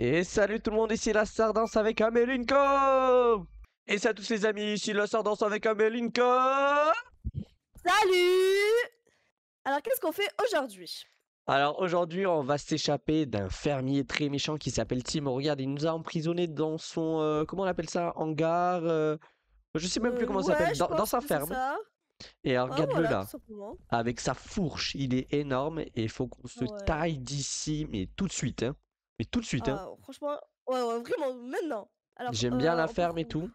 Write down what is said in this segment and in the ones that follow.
Et salut tout le monde, ici la Sardance avec Amelinko Et salut à tous les amis, ici la Sardance avec Amelinko Salut Alors qu'est-ce qu'on fait aujourd'hui alors aujourd'hui, on va s'échapper d'un fermier très méchant qui s'appelle Tim. Oh, regarde, il nous a emprisonnés dans son euh, comment on appelle ça hangar. Euh, je sais même plus euh, comment ça s'appelle. dans, sa ferme. Et ah, regarde-le là, avec sa fourche, il est énorme et il faut qu'on se taille d'ici, mais tout de suite. Hein. Mais tout de suite, hein. ah, franchement, ouais, vraiment, maintenant. J'aime bien la euh, ferme et tout.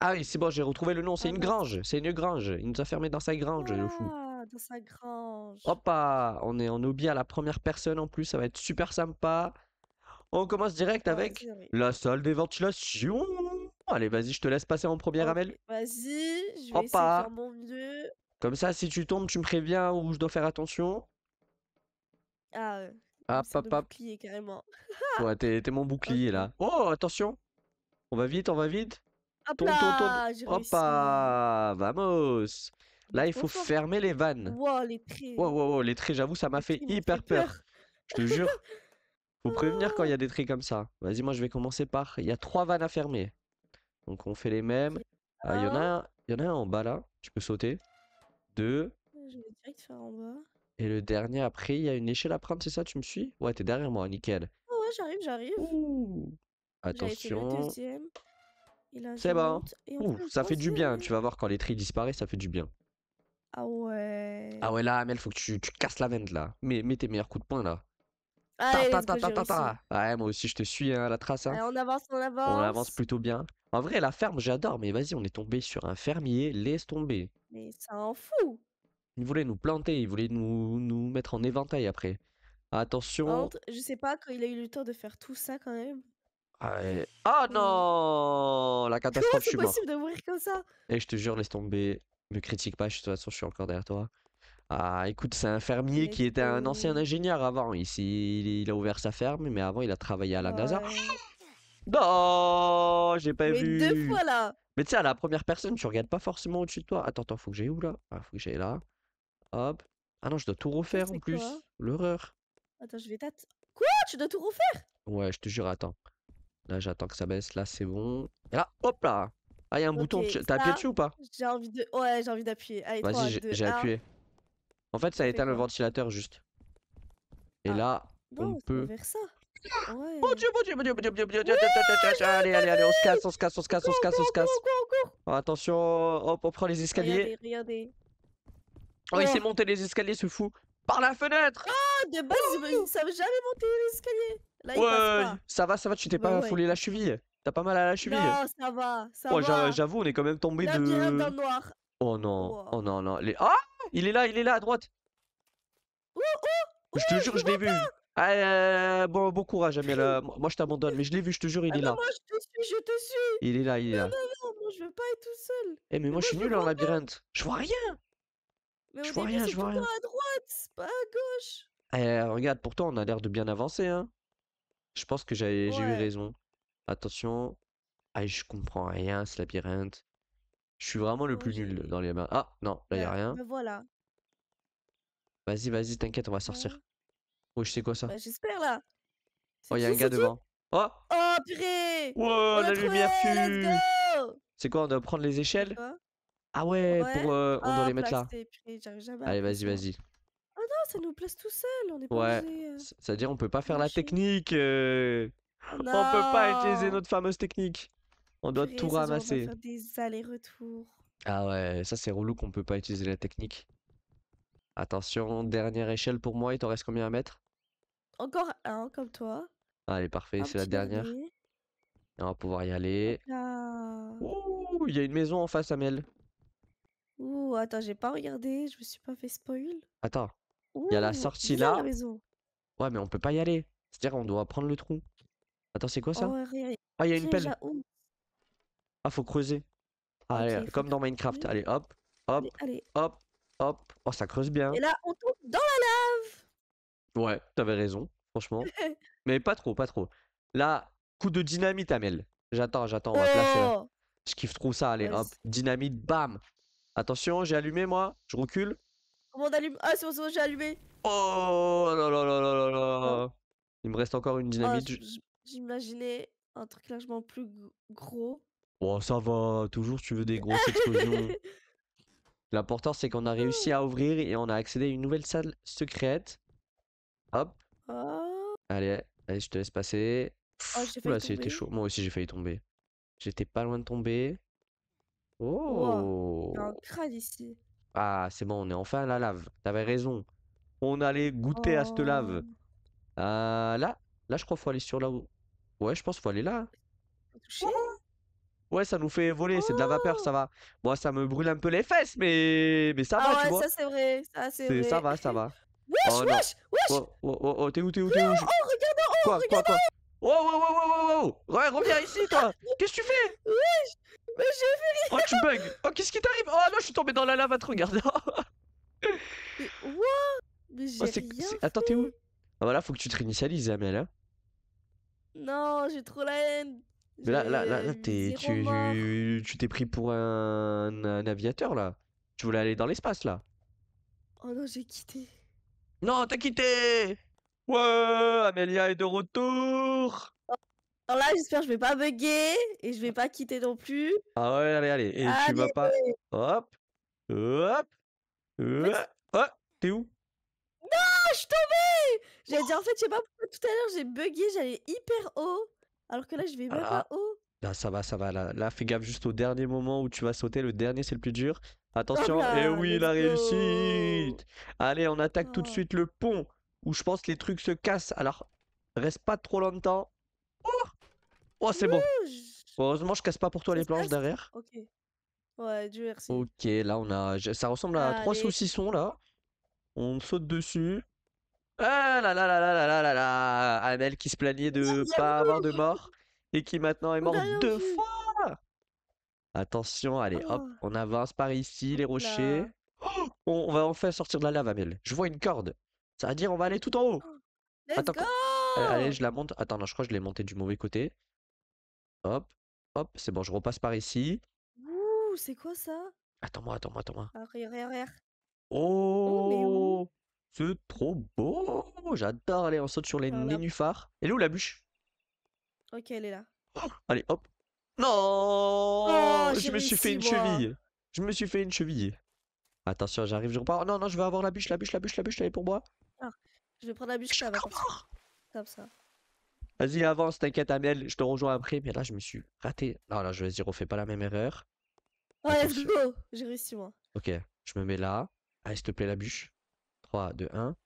Ah oui, c'est bon, j'ai retrouvé le nom, c'est une ah. grange, c'est une grange. Il nous a fermé dans sa grange, le fou. Ah, dans sa grange. on est en bien à la première personne en plus, ça va être super sympa. On commence direct avec la salle des ventilations. Allez, vas-y, je te laisse passer en première, ramel vas-y, je vais Comme ça, si tu tombes, tu me préviens où je dois faire attention. Ah, Hop, hop, hop. bouclier carrément. ouais, t'es mon bouclier là. Oh, attention On va vite, on va vite Hop là, hop là, Vamos Là, il faut fermer les vannes. Wow, les traits. Wow, wow, les traits, j'avoue, ça m'a fait hyper peur. Je te jure. Faut prévenir quand il y a des traits comme ça. Vas-y, moi, je vais commencer par... Il y a trois vannes à fermer. Donc, on fait les mêmes. Ah, il y, en a un... y en a un en bas, là. Tu peux sauter. Deux. Je vais direct faire en bas. Et le dernier, après, il y a une échelle à prendre, c'est ça Tu me suis Ouais, t'es derrière moi, nickel. Ah ouais, j'arrive, j'arrive. Attention. C'est bon. Ouh, ça fait du bien. Tu vas voir quand les tri disparaissent, ça fait du bien. Ah ouais. Ah ouais, là, Amel, faut que tu, tu casses la vente là. Mets, mets tes meilleurs coups de poing là. Allez, ta, ta, ta, ta, Ouais, moi aussi, je te suis hein, la trace. Hein. on avance, on avance. On avance plutôt bien. En vrai, la ferme, j'adore, mais vas-y, on est tombé sur un fermier, laisse tomber. Mais ça en fout. Il voulait nous planter, il voulait nous, nous mettre en éventail après. Attention. je sais pas quand il a eu le temps de faire tout ça quand même. Ah, eh. oh non La catastrophe, je c'est possible de mourir comme ça Et eh, je te jure, laisse tomber. Me critique pas, je- de toute façon, je suis encore derrière toi. Ah, écoute, c'est un fermier qui était un ancien ingénieur avant. Ici, il, a ouvert sa ferme, mais avant, il a travaillé à la NASA. Non, j'ai pas Mais deux fois là Mais tu sais, à la première personne, tu regardes pas forcément au-dessus de toi. Attends, attends, faut que j'aille où là ah, faut que j'aille là. Hop. Ah non, je dois tout refaire en plus. L'horreur. Attends, je vais tâter. Quoi Tu dois tout refaire Ouais, je te jure, attends. Là, j'attends que ça baisse. Là, c'est bon. Et là, hop là Ah, il y a un bouton. T'as appuyé dessus ou pas J'ai envie de. Ouais, j'ai envie d'appuyer. Vas-y, j'ai appuyé. En fait, ça éteint le ventilateur juste. Et ah, là, on peut. Vers ça. Ouais. Mon dieu, mon dieu, mon dieu, mon dieu, mon dieu, mon dieu, allez, allez, allez, on se casse, on se casse, on se casse, on se casse, on se casse. Attention, hop, on prend les escaliers. Regardez, regardez. Oh, il s'est monté les escaliers, ce fou. Par la fenêtre Oh, de base, ils ne savent jamais monter les escaliers. Là, ouais, ça va, ça va, tu t'es pas foulé la cheville. T'as pas mal à la cheville. Non, ça va, ça va. J'avoue, on est quand même tombé de... noir. Oh non, oh. oh non, non. Les... Ah Il est là, il est là, à droite. Oh, oh, je te jure, je l'ai vu. Ah, euh, euh, bon, bon courage, Amel. Euh, moi, je t'abandonne, mais je l'ai vu, je te jure, il est là. Moi, je te suis, je te suis. Il est là, il est là. Non, non, non, moi, je veux pas être tout seul. Eh, mais, moi, moi, je suis nul en labyrinthe. Je vois rien. Mais je vois rien, je vois rien. à droite, pas à gauche. Eh, regarde, pourtant on a l'air de bien avancer. Hein. Je pense que j'ai eu raison. Attention. Ah, je comprends rien, ce labyrinthe. Je suis vraiment le oh plus nul dans les mains. Ah, non, là, il a bah, rien. Bah, voilà. Vas-y, vas-y, t'inquiète, on va sortir. Oh, je sais quoi ça bah, J'espère, là. Oh, y'a un gars devant. Oh Oh, purée Wow, la lumière fume C'est quoi, on doit prendre les échelles ah ouais, pour, euh, on doit ah, les mettre là. Allez, vas-y, vas-y. Ah non, ça nous place tout seul, on est pas ouais. Euh, c'est-à-dire, on peut pas faire la technique. Euh. On peut pas utiliser notre fameuse technique. On doit tout ramasser. des allers-retours. Ah ouais, ça c'est relou qu'on peut pas utiliser la technique. Attention, dernière échelle pour moi, il t'en reste combien à mettre Encore un, comme toi. Allez, parfait, c'est la dernière. On va pouvoir y aller. il y a une maison en face, Amel. Ouh, attends, j'ai pas regardé, je me suis pas fait spoil. Attends, il y a la sortie là. Ouais, mais on peut pas y aller. C'est-à-dire, on doit prendre le trou. Attends, c'est quoi ça oh, Ah, il y a une pelle. Ah, faut creuser. Ah, allez, comme dans Minecraft. Allez, hop, hop, hop, hop. Oh, ça creuse bien. Et là, on tombe dans la lave. Ouais, t'avais raison, franchement. mais pas trop, pas trop. Là, coup de dynamite, Amel. J'attends, j'attends, on va placer. Oh! Je kiffe trop ça, allez, hop. Dynamite, bam. Attention, j'ai allumé moi. Je recule. Comment on allume Ah, c'est bon, j'ai allumé. Oh, oh Il me reste encore une oh, dynamite. J'imaginais un truc largement plus gros. oh, ça va. Toujours, tu veux des grosses explosions. L'important, c'est qu'on a oh. réussi à ouvrir et on a accédé à une nouvelle salle secrète. Hop. Allez, je te laisse passer. Oh, c'était chaud. Moi aussi, j'ai failli tomber. J'étais pas loin de tomber. Oh! crâne ici. Ah, c'est bon, on est enfin à la lave. T'avais raison. On allait goûter à cette lave. Oh. Ah, là, là, je crois qu'il faut aller sur là haut Ouais, je pense qu'il faut aller là. Oh! Ouais, ça nous fait voler, c'est de la vapeur, ça oh! va. Moi, ça me brûle un peu les fesses, mais, mais ça ah va, tu vois. ça c'est vrai, ça c'est vrai. Ça va, ça va. Wesh, oh, wesh, wesh Oh, oh, oh, oh t'es où, t'es où, Oh, regarde oh regarde Oh Oh, oh, oh, oh, oh, oh reviens ici, toi Qu'est-ce que tu fais oh, mais j'ai vu rien Oh, tu bugs Oh, qu'est-ce qui t'arrive Oh non, je suis tombé dans la lave à te regarder Mais what Mais j'ai oh, rien fait. Attends, t'es où Ah voilà, faut que tu te réinitialises, Amel. Hein. Non, j'ai trop la haine Mais là, là, là, là t'es, tu, tu t'es pris pour un, un aviateur, là Tu voulais aller dans l'espace, là Oh non, j'ai quitté Non, t'as quitté Ouais, Amélia est de retour alors là, j'espère que je vais pas bugger et je vais pas quitter non plus. Ah ouais, allez, allez. Et tu vas pas. Hop. Hop. Hop. Oh, t'es où Non, je suis tombée J'allais dire, en fait, je sais pas pourquoi tout à l'heure j'ai bugué, j'allais hyper haut. Alors que là, je vais même ah. pas haut. Là, ça va, ça va. Là. là, fais gaffe juste au dernier moment où tu vas sauter. Le dernier, c'est le plus dur. Oh Attention. et eh oui, la réussite. Allez, on attaque tout de oh. suite le pont où je pense que les trucs se cassent. Alors, reste pas trop longtemps. Oh, c'est bon. Heureusement, je casse pas pour toi les planches derrière. Ok. Ouais, du merci. Ok, là on a. Ça ressemble à trois saucissons là. On saute dessus. Ah là là là là là là là Amel qui se plaignait de pas avoir de mort et qui maintenant est mort deux fois Attention, allez hop, oh. on avance par ici, les rochers. Oh, on va enfin sortir de la lave, Amel. Je vois une corde. Ça veut dire on va aller tout en haut. Oh, Attends, eh, allez, je la monte. Attends, non, je crois que je l'ai montée du mauvais côté. Hop, hop, c'est bon, je repasse par ici. Ouh, c'est quoi ça Attends-moi, attends-moi, attends-moi. Ah, Arrière, Oh, oh. C'est trop beau J'adore aller en saute sur les nénuphars. Elle est où la bûche Ok, elle est là. Oh, allez, hop. Non oh, Je me suis fait une cheville. Je me suis fait une cheville. Attention, j'arrive, je repars. Oh, non, non, je vais avoir la bûche, la bûche, la bûche, la bûche, elle est pour moi. Ah, je vais prendre la bûche, Comme ça. Vas-y, avance, t'inquiète, Amel, je te rejoins après. Mais là, je me suis raté. Non, là, je vais dire, on fait pas la même erreur. Ouais, oh, let's go! J'ai réussi, moi. Ok, je me mets là. Allez, s'il te plaît, la bûche. 3, 2, 1.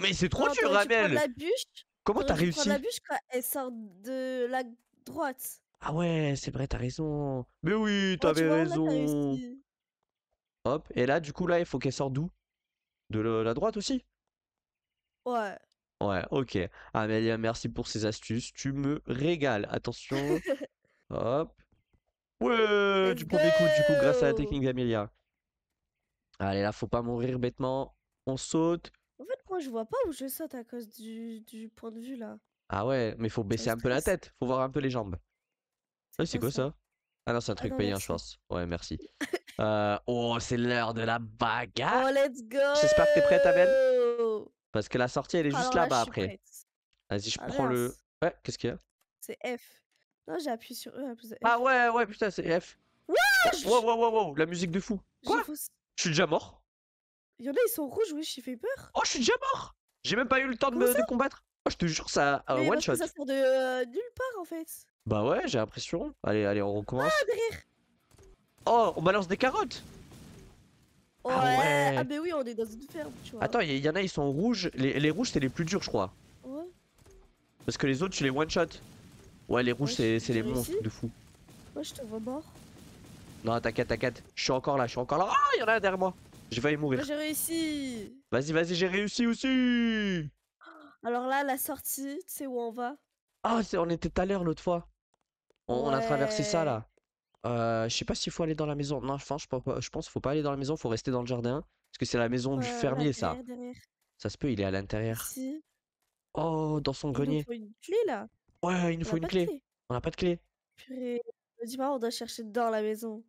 Mais c'est trop dur, Amel! La bûche, Comment t'as réussi? La bûche, quoi, elle sort de la droite. Ah ouais, c'est vrai, t'as raison. Mais oui, oh, t'avais raison. Hop, et là, du coup, là, il faut qu'elle sorte d'où? De la droite aussi? Ouais. Ouais, ok. Amélia, merci pour ces astuces. Tu me régales. Attention. Hop. Ouais, du premier coup, du coup, grâce à la technique d'Amélia. Allez, là, faut pas mourir bêtement. On saute. En fait, moi, je vois pas où je saute à cause du, point de vue, là. Ah ouais, mais faut baisser un peu la tête. Faut voir un peu les jambes. C'est quoi, ça, Ah non, c'est un ah truc payant, je pense. Ouais, merci. Euh, oh, c'est l'heure de la bagarre. Oh, let's go J'espère que t'es prête, Amel. Parce que la sortie, elle est juste là-bas après. Vas-y, je ah, prends le. Ouais, qu'est-ce qu'il y a C'est F. Non, j'ai appuyé sur E. Appuyé ah F. Ah ouais, ouais, putain, c'est F. Wouah wow, wow, la musique de fou. Quoi Je suis déjà mort. Il y en a, ils sont rouges, oui, j'ai fait peur. Oh, je suis déjà mort J'ai même pas eu le temps de, me... de combattre. Oh, je te jure, ça. Mais one shot. Ça sort de euh, nulle part en fait. Bah ouais, j'ai l'impression. Allez, allez, on recommence. Ah, oh, on balance des carottes ah ouais. Ah oui, on est dans une ferme, tu vois. Attends, il y, en a, ils sont rouges. Les, rouges, c'est les plus durs, je crois. Ouais. Parce que les autres, tu les one shot. Ouais, les rouges, c'est les monstres de fou. Moi, je te vois mort. Non, t'inquiète, t'inquiète. Je suis encore là, je suis encore là. Ah, il y en a derrière moi. Je vais mourir. j'ai réussi. Vas-y, vas-y, j'ai réussi aussi. Alors là, la sortie, tu sais où on va Ah, on était tout à l'heure l'autre fois. on a traversé ça là. Euh, je sais pas s'il faut aller dans la maison. Non, enfin, je pense, je faut pas aller dans la maison, faut rester dans le jardin. Parce que c'est la maison du fermier, ça. Ça se peut, il est à l'intérieur. Oh, dans son grenier. Il faut une clé là. Ouais, il nous faut une clé. On a pas de clé. dis on doit chercher dans la maison.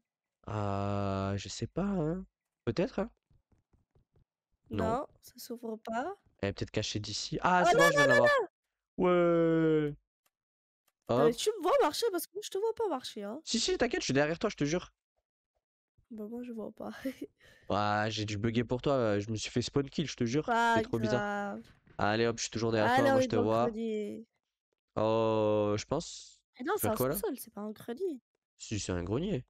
Ah, je sais pas, hein. Peut-être, hein. Non. ça s'ouvre pas. Elle est peut-être cachée d'ici. Ah, oh c'est bon, je vais l'avoir. Ouais tu me vois marcher parce que je te vois pas marcher. Hein. Si, si, t'inquiète, je suis derrière toi, je te jure. Bah, moi, je vois pas. bah, j'ai dû bugger pour toi. Je me suis fait spawn kill, je te jure. C'est trop bizarre. Allez, hop, je suis toujours derrière toi. moi, je te vois. Oh, je pense. Eh c'est un sol c'est pas un grenier. Si, c'est un grenier.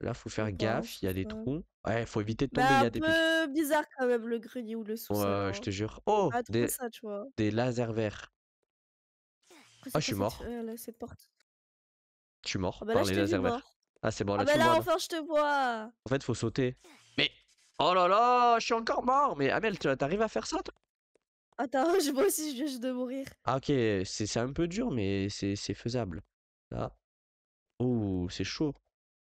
Là, faut faire gaffe, il y a des trous. Ouais, faut éviter de tomber, il y a des un peu bizarre quand même le grenier ou le sous-sol. Ouais, je hein. te jure. Oh, des lasers verts. Ah, je suis mort. Euh, cette porte Je suis mort ah, bah par les Ah, c'est bon, ah, là, ah bah là, enfin, je te vois En fait, faut sauter. Mais... Oh là là, je suis encore mort Mais Amel, t'arrives à faire ça, toi Attends, je vois aussi, je viens de mourir. Ah, ok, c'est un peu dur, mais c'est faisable. Là. Oh, c'est chaud.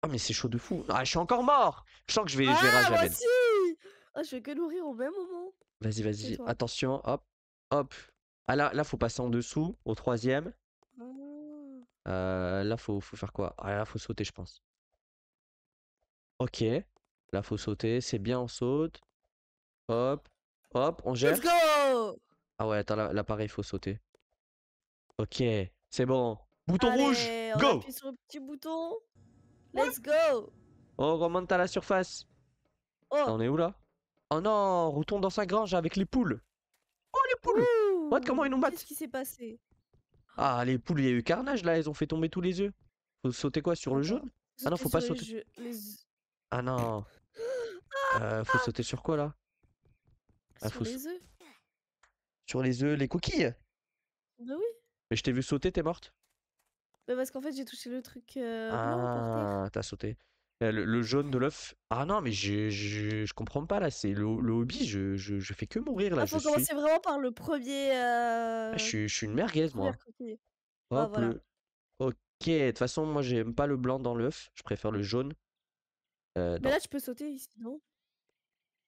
Ah, mais c'est chaud de fou. Ah, je suis encore mort Je sens que je vais, je vais ah, rage, bah Amel. je vais que mourir au même moment. Vas-y, vas-y, attention, hop, hop. Ah là, là, faut passer en dessous, au troisième. Mmh. Euh, là, faut, faut faire quoi Ah là, faut sauter, je pense. Ok. Là, faut sauter. C'est bien, on saute. Hop. Hop, on gère. Let's go Ah ouais, attends, là, pareil, faut sauter. Ok, c'est bon. Bouton rouge, on appuie sur le petit bouton. Let's go On remonte à la surface. Oh! On est où là Oh non, retourne dans sa grange avec les poules. Oh les poules Comment mmh, ils nous battent Qu'est-ce qui s'est passé Ah, les poules, il y a eu carnage là, elles ont fait tomber tous les œufs. Faut sauter quoi Sur le jaune Ah non, faut pas sauter. Ah non. Euh, faut ah! sauter sur quoi là ah, Sur les œufs. Sur les œufs, les coquilles Bah oui. Mais je t'ai vu sauter, t'es morte Bah parce qu'en fait j'ai touché le truc. Euh, ah, t'as sauté le, jaune de l'œuf. Ah non, mais je, je, comprends pas là, c'est le, le, hobby, je, je, je, fais que mourir là. Ah, faut commencer vraiment par le premier. Ah, euh, je, suis une merguez moi. Hop, Ok, de toute façon, moi j'aime pas le blanc dans l'œuf, je préfère le jaune. Euh, mais là, tu peux sauter ici, non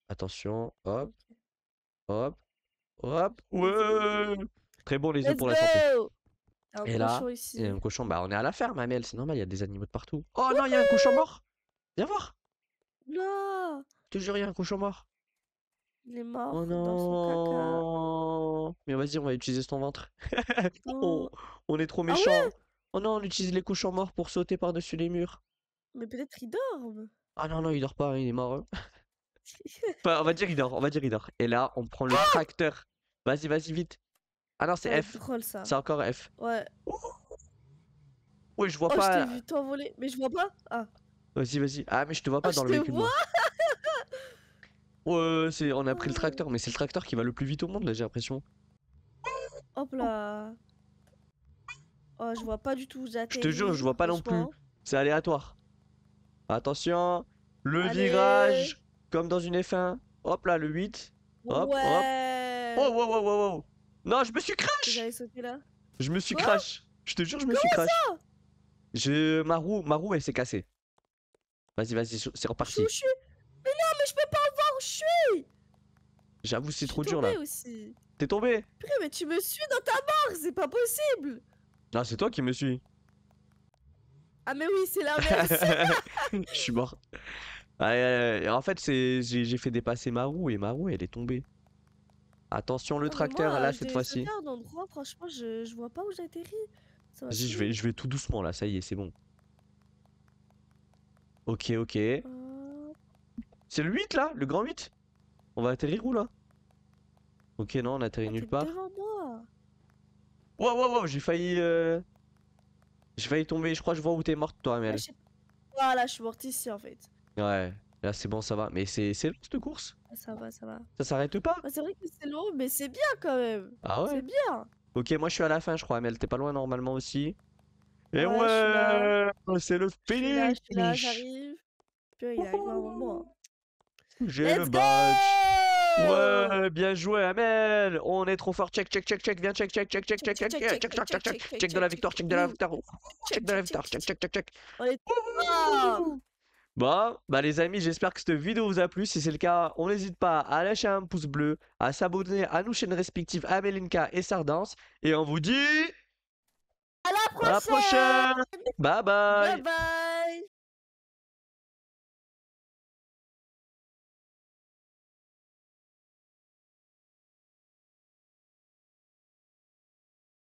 Attention, hop, hop, hop, ouais Très bon les œufs pour la santé. Un et là, il y a un cochon. Bah, on est à la ferme, Amel, c'est normal, il y a des animaux de partout. Oh non, il y a un cochon mort Viens voir. Non. Toujours rien, cochon mort. Il est mort. Oh Dans son caca. Mais vas-y, on va utiliser son ventre. on, est trop ah méchants. oh non, on utilise les cochons morts pour sauter par-dessus les murs. Mais peut-être il dort. Ah non, non, il dort pas, il est mort. Hein. on va dire qu'il dort, on va dire il dort. Et là, on prend le ah! tracteur. Vas-y, vas-y, vite. Ah non, c'est ah, F. C'est encore F. Ouais. Ouais oui, je vois oh, pas. Je t'ai vu t'envoler, mais je vois pas. Ah. Vas-y, vas-y. Ah, mais je te vois pas ah, dans le véhicule. Ouais, c'est on a pris le tracteur, mais c'est le tracteur qui va le plus vite au monde là, j'ai l'impression. Hop là. Oh, je vois pas du tout. Je te jure, je vois pas non plus. C'est aléatoire. Attention, le virage, comme dans une F1. Hop là, le 8. Hop, hop. Oh, wow, wow, Non, je me suis crash. Je me suis oh crash. Je te jure, je me suis crash. je ma roue, ma roue, elle s'est cassée. Vas-y, vas-y, c'est reparti. Je suis mais non, mais je peux pas voir où je suis J'avoue, c'est trop dur là. T'es tombé mais tu me suis dans ta mort, c'est pas possible Non, c'est toi qui me suis. Ah, mais oui, c'est l'inverse. je suis mort. Ah, euh, en fait, j'ai fait dépasser ma roue et ma roue, elle est tombée. Attention, le ah, tracteur, là, cette fois-ci. Franchement, je... je vois pas où j'atterris. Vas-y, je vais tout doucement là, ça y est, c'est bon. Ok, ok. C'est le 8 là Le grand 8 On va atterrir où là Ok, non, on atterrit nulle part. Devant moi. Wow, j'ai failli. Euh, j'ai failli tomber, je crois je vois où t'es morte toi, Amel. Ah, voilà, je suis morte ici en fait. Ouais, là c'est bon, ça va. Mais c'est long cette course ah, Ça va, ça va. Ça s'arrête pas ah, C'est vrai que c'est long, mais c'est bien quand même. Ah ouais C'est bien. Ok, moi je suis à la fin, je crois, Amel. T'es pas loin normalement aussi. Et ouais, ouais c'est le finish. Là, j'arrive. il arrive avant moi. J'ai le badge. Ouais, bien joué, Amel. On est trop fort. Check, check, check, check. Viens, check, check, check, check, check, check, check, check, check, check, check, check de la victoire, check de la victoire, check de la victoire, check, check, check, check. Bon, bah les amis, j'espère que cette vidéo vous a plu. Si c'est le cas, on n'hésite pas à lâcher un pouce bleu, à s'abonner à nos chaînes respectives Amelinka et Sardance. Et on vous dit... À la prochaine. Bye bye.